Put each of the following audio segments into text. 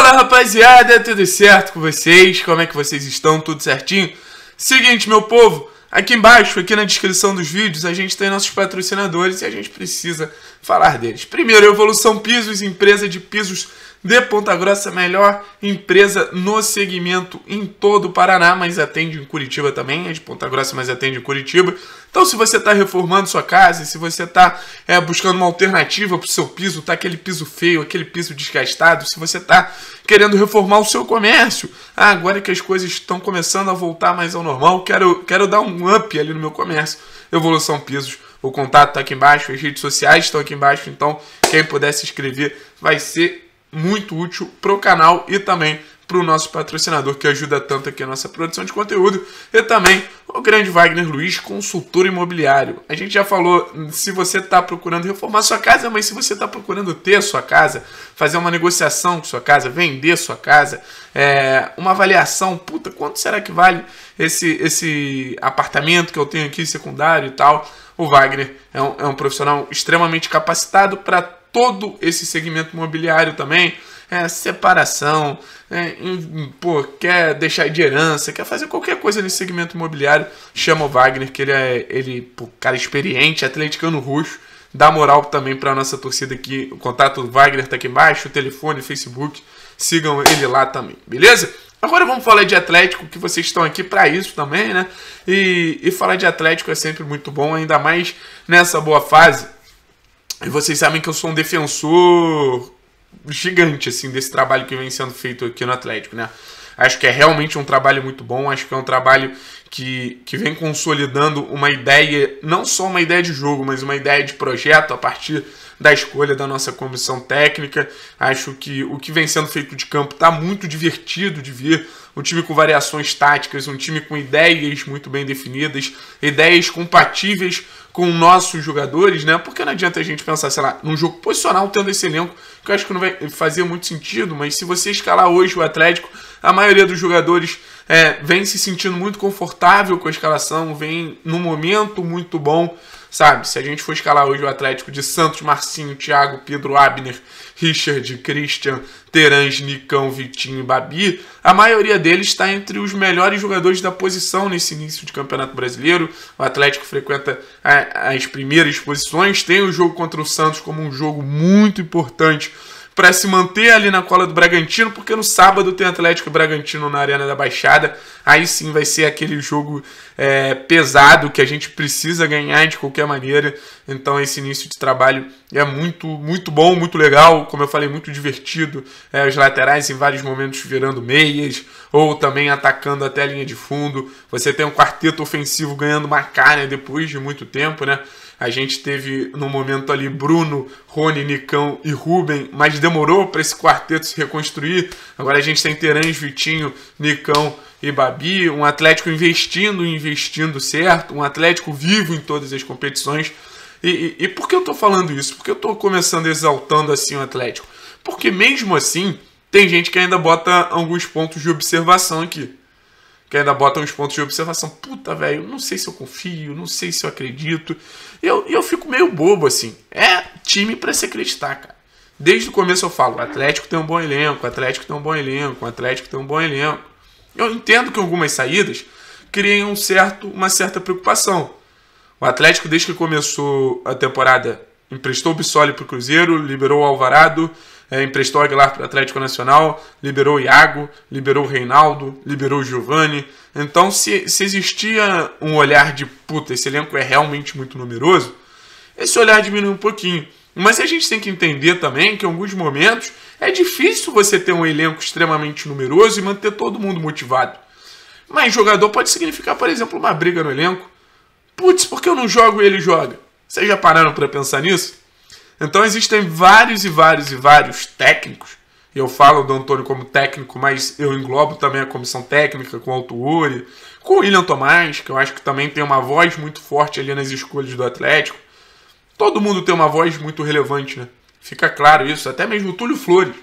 Fala rapaziada, tudo certo com vocês? Como é que vocês estão? Tudo certinho? Seguinte, meu povo, aqui embaixo, aqui na descrição dos vídeos, a gente tem nossos patrocinadores e a gente precisa falar deles. Primeiro, Evolução Pisos, empresa de pisos de Ponta Grossa, melhor empresa no segmento em todo o Paraná, mas atende em Curitiba também, é de Ponta Grossa, mas atende em Curitiba. Então, se você está reformando sua casa, se você está é, buscando uma alternativa para o seu piso, tá aquele piso feio, aquele piso desgastado, se você está querendo reformar o seu comércio, ah, agora que as coisas estão começando a voltar mais ao normal, quero, quero dar um up ali no meu comércio. Evolução Pisos. O contato está aqui embaixo, as redes sociais estão aqui embaixo, então quem puder se inscrever vai ser muito útil para o canal e também para o nosso patrocinador que ajuda tanto aqui a nossa produção de conteúdo e também o grande Wagner Luiz, consultor imobiliário. A gente já falou se você está procurando reformar sua casa, mas se você está procurando ter sua casa, fazer uma negociação com sua casa, vender sua casa, é, uma avaliação, puta, quanto será que vale esse, esse apartamento que eu tenho aqui secundário e tal? O Wagner é um, é um profissional extremamente capacitado para todo esse segmento imobiliário também. É, separação, é, pô, quer deixar de herança, quer fazer qualquer coisa nesse segmento imobiliário, chama o Wagner, que ele é ele, pô, cara experiente, atleticano roxo, dá moral também para nossa torcida aqui. O contato do Wagner tá aqui embaixo, o telefone, Facebook, sigam ele lá também, beleza? Agora vamos falar de Atlético, que vocês estão aqui para isso também, né? E, e falar de Atlético é sempre muito bom, ainda mais nessa boa fase e vocês sabem que eu sou um defensor gigante, assim, desse trabalho que vem sendo feito aqui no Atlético, né? Acho que é realmente um trabalho muito bom, acho que é um trabalho que, que vem consolidando uma ideia, não só uma ideia de jogo, mas uma ideia de projeto a partir da escolha da nossa comissão técnica. Acho que o que vem sendo feito de campo está muito divertido de ver. Um time com variações táticas, um time com ideias muito bem definidas, ideias compatíveis com nossos jogadores, né? Porque não adianta a gente pensar, sei lá, num jogo posicional tendo esse elenco, que eu acho que não vai fazer muito sentido, mas se você escalar hoje o Atlético a maioria dos jogadores é, vem se sentindo muito confortável com a escalação, vem num momento muito bom, sabe? Se a gente for escalar hoje o Atlético de Santos, Marcinho, Thiago, Pedro, Abner, Richard, Christian, Terãs, Nicão, Vitinho e Babi, a maioria deles está entre os melhores jogadores da posição nesse início de Campeonato Brasileiro. O Atlético frequenta é, as primeiras posições, tem o jogo contra o Santos como um jogo muito importante para se manter ali na cola do Bragantino, porque no sábado tem Atlético e Bragantino na Arena da Baixada. Aí sim vai ser aquele jogo é, pesado que a gente precisa ganhar de qualquer maneira. Então esse início de trabalho é muito, muito bom, muito legal, como eu falei, muito divertido. É, os laterais em vários momentos virando meias, ou também atacando até a linha de fundo. Você tem um quarteto ofensivo ganhando uma cara depois de muito tempo, né? A gente teve no momento ali Bruno, Rony, Nicão e Ruben, mas demorou para esse quarteto se reconstruir. Agora a gente tem Terãs, Vitinho, Nicão, e Babi, um Atlético investindo e investindo certo, um Atlético vivo em todas as competições. E, e, e por que eu estou falando isso? Porque eu estou começando exaltando assim o Atlético? Porque mesmo assim, tem gente que ainda bota alguns pontos de observação aqui. Que ainda bota uns pontos de observação. Puta, velho, não sei se eu confio, não sei se eu acredito. E eu, eu fico meio bobo, assim. É time para se acreditar, cara. Desde o começo eu falo, o Atlético tem um bom elenco, o Atlético tem um bom elenco, o Atlético tem um bom elenco. Eu entendo que algumas saídas criem um certo, uma certa preocupação. O Atlético, desde que começou a temporada, emprestou o Bissoli para o Cruzeiro, liberou o Alvarado, é, emprestou o Aguilar para o Atlético Nacional, liberou o Iago, liberou o Reinaldo, liberou o Giovanni. Então, se, se existia um olhar de puta, esse elenco é realmente muito numeroso, esse olhar diminui um pouquinho. Mas a gente tem que entender também que em alguns momentos é difícil você ter um elenco extremamente numeroso e manter todo mundo motivado. Mas jogador pode significar, por exemplo, uma briga no elenco. Putz, por que eu não jogo e ele joga? Vocês já pararam para pensar nisso? Então existem vários e vários e vários técnicos. Eu falo do Antônio como técnico, mas eu englobo também a comissão técnica com o Alto Uri, com o William Tomás, que eu acho que também tem uma voz muito forte ali nas escolhas do Atlético. Todo mundo tem uma voz muito relevante, né? Fica claro isso, até mesmo o Túlio Flores.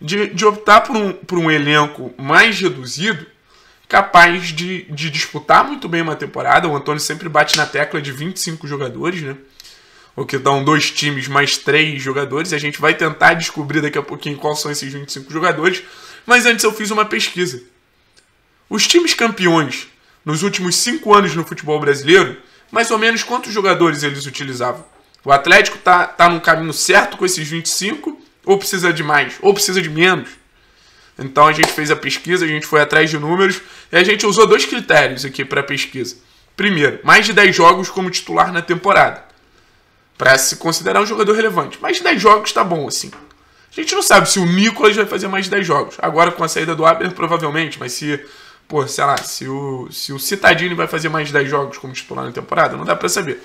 De, de optar por um, por um elenco mais reduzido, capaz de, de disputar muito bem uma temporada. O Antônio sempre bate na tecla de 25 jogadores, né? o que dão dois times mais três jogadores. A gente vai tentar descobrir daqui a pouquinho quais são esses 25 jogadores. Mas antes eu fiz uma pesquisa. Os times campeões nos últimos cinco anos no futebol brasileiro mais ou menos quantos jogadores eles utilizavam. O Atlético tá, tá no caminho certo com esses 25, ou precisa de mais, ou precisa de menos. Então a gente fez a pesquisa, a gente foi atrás de números e a gente usou dois critérios aqui para a pesquisa. Primeiro, mais de 10 jogos como titular na temporada, para se considerar um jogador relevante. Mais de 10 jogos tá bom assim. A gente não sabe se o Nicolas vai fazer mais de 10 jogos. Agora com a saída do Abner, provavelmente, mas se Pô, sei lá, se o, se o Citadini vai fazer mais de 10 jogos como titular na temporada, não dá para saber.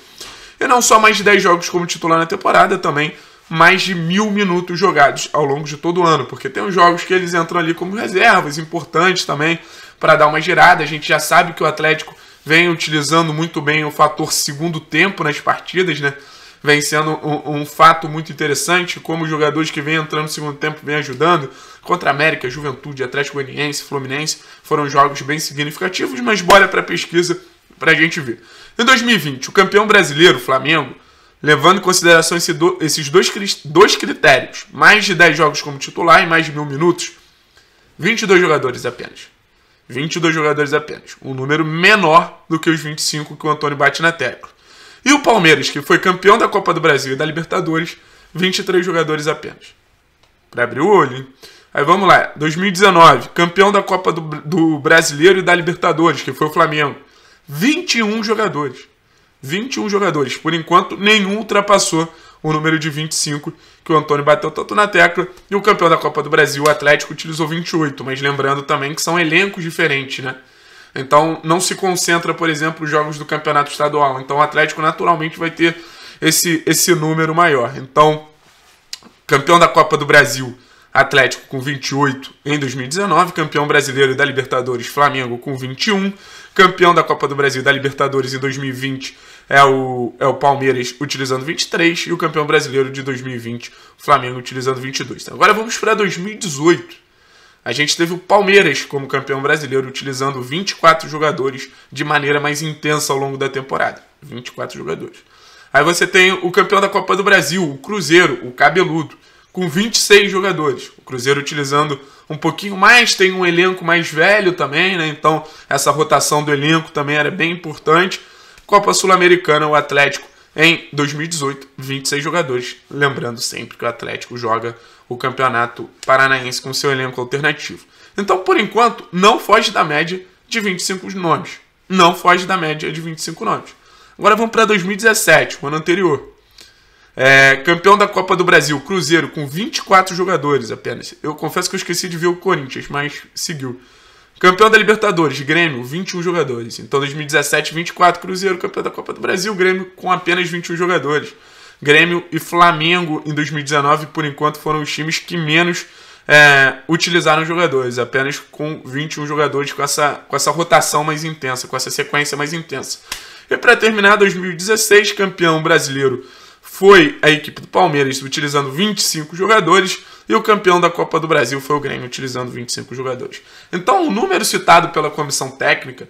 E não só mais de 10 jogos como titular na temporada, também mais de mil minutos jogados ao longo de todo o ano, porque tem uns jogos que eles entram ali como reservas, importantes também, para dar uma girada. A gente já sabe que o Atlético vem utilizando muito bem o fator segundo tempo nas partidas, né? vem sendo um, um fato muito interessante, como os jogadores que vêm entrando no segundo tempo vêm ajudando. Contra América, Juventude, Atlético Goianiense, Fluminense, foram jogos bem significativos, mas bora para a pesquisa para a gente ver. Em 2020, o campeão brasileiro, Flamengo, levando em consideração esse do, esses dois, dois critérios, mais de 10 jogos como titular e mais de mil minutos, 22 jogadores apenas. 22 jogadores apenas. Um número menor do que os 25 que o Antônio bate na tecla. E o Palmeiras, que foi campeão da Copa do Brasil e da Libertadores, 23 jogadores apenas. Para abrir o olho, hein? Aí vamos lá, 2019, campeão da Copa do, do Brasileiro e da Libertadores, que foi o Flamengo. 21 jogadores. 21 jogadores. Por enquanto, nenhum ultrapassou o número de 25 que o Antônio bateu tanto na tecla. E o campeão da Copa do Brasil, o Atlético, utilizou 28. Mas lembrando também que são elencos diferentes, né? Então não se concentra, por exemplo, os jogos do campeonato estadual. Então o Atlético naturalmente vai ter esse, esse número maior. Então, campeão da Copa do Brasil, Atlético com 28 em 2019, campeão brasileiro da Libertadores, Flamengo com 21, campeão da Copa do Brasil da Libertadores em 2020 é o, é o Palmeiras utilizando 23 e o campeão brasileiro de 2020, Flamengo utilizando 22. Então, agora vamos para 2018. A gente teve o Palmeiras como campeão brasileiro, utilizando 24 jogadores de maneira mais intensa ao longo da temporada. 24 jogadores. Aí você tem o campeão da Copa do Brasil, o Cruzeiro, o Cabeludo, com 26 jogadores. O Cruzeiro utilizando um pouquinho mais, tem um elenco mais velho também, né? Então essa rotação do elenco também era bem importante. Copa Sul-Americana, o Atlético em 2018, 26 jogadores. Lembrando sempre que o Atlético joga o Campeonato Paranaense com seu elenco alternativo. Então, por enquanto, não foge da média de 25 nomes. Não foge da média de 25 nomes. Agora vamos para 2017, o ano anterior. É, campeão da Copa do Brasil, Cruzeiro, com 24 jogadores apenas. Eu confesso que eu esqueci de ver o Corinthians, mas seguiu. Campeão da Libertadores, Grêmio, 21 jogadores. Então, 2017, 24 Cruzeiro, campeão da Copa do Brasil, Grêmio com apenas 21 jogadores. Grêmio e Flamengo em 2019, por enquanto, foram os times que menos é, utilizaram jogadores, apenas com 21 jogadores, com essa, com essa rotação mais intensa, com essa sequência mais intensa. E para terminar, 2016, campeão brasileiro foi a equipe do Palmeiras, utilizando 25 jogadores. E o campeão da Copa do Brasil foi o Grêmio, utilizando 25 jogadores. Então, o número citado pela comissão técnica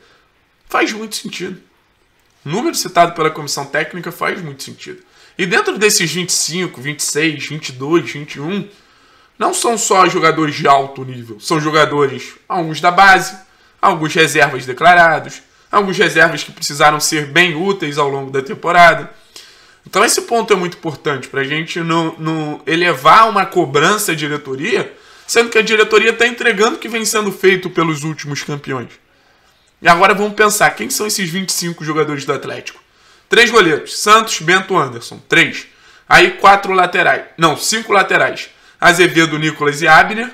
faz muito sentido. O número citado pela comissão técnica faz muito sentido. E dentro desses 25, 26, 22, 21, não são só jogadores de alto nível, são jogadores, alguns da base, alguns reservas declarados, alguns reservas que precisaram ser bem úteis ao longo da temporada então esse ponto é muito importante para a gente não, não elevar uma cobrança à diretoria, sendo que a diretoria está entregando o que vem sendo feito pelos últimos campeões. E agora vamos pensar, quem são esses 25 jogadores do Atlético? Três goleiros, Santos, Bento, Anderson, três. Aí quatro laterais, não, cinco laterais. Azevedo, Nicolas e Abner,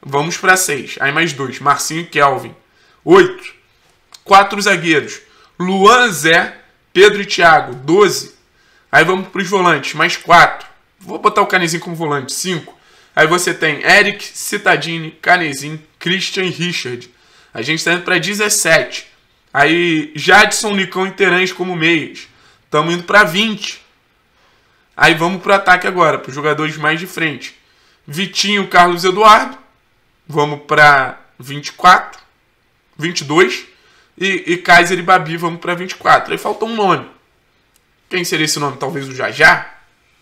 vamos para seis. Aí mais dois, Marcinho e Kelvin. Oito. Quatro zagueiros, Luan, Zé, Pedro e Thiago, doze. Aí vamos para os volantes, mais quatro. Vou botar o Canezinho como volante, cinco. Aí você tem Eric, Citadini, Canezinho, Christian e Richard. A gente está indo para 17. Aí Jadson, Nicão e Terãs como meias. Estamos indo para 20. Aí vamos para o ataque agora, para os jogadores mais de frente. Vitinho, Carlos Eduardo. Vamos para 24. 22. E, e Kaiser e Babi vamos para 24. Aí falta um nome. Quem seria esse nome? Talvez o Jajá?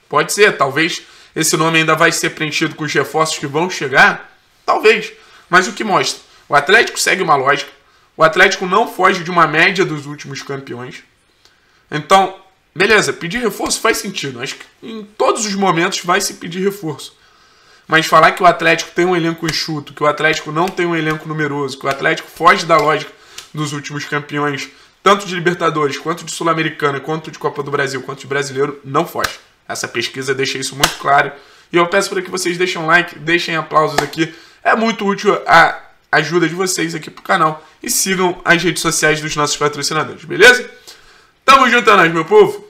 Pode ser, talvez esse nome ainda vai ser preenchido com os reforços que vão chegar. Talvez. Mas o que mostra? O Atlético segue uma lógica. O Atlético não foge de uma média dos últimos campeões. Então, beleza, pedir reforço faz sentido. Acho que em todos os momentos vai se pedir reforço. Mas falar que o Atlético tem um elenco enxuto, que o Atlético não tem um elenco numeroso, que o Atlético foge da lógica dos últimos campeões tanto de Libertadores, quanto de Sul-Americana, quanto de Copa do Brasil, quanto de Brasileiro, não foge. Essa pesquisa deixa isso muito claro. E eu peço para que vocês deixem um like, deixem aplausos aqui. É muito útil a ajuda de vocês aqui pro canal. E sigam as redes sociais dos nossos patrocinadores, beleza? Tamo junto, é meu povo!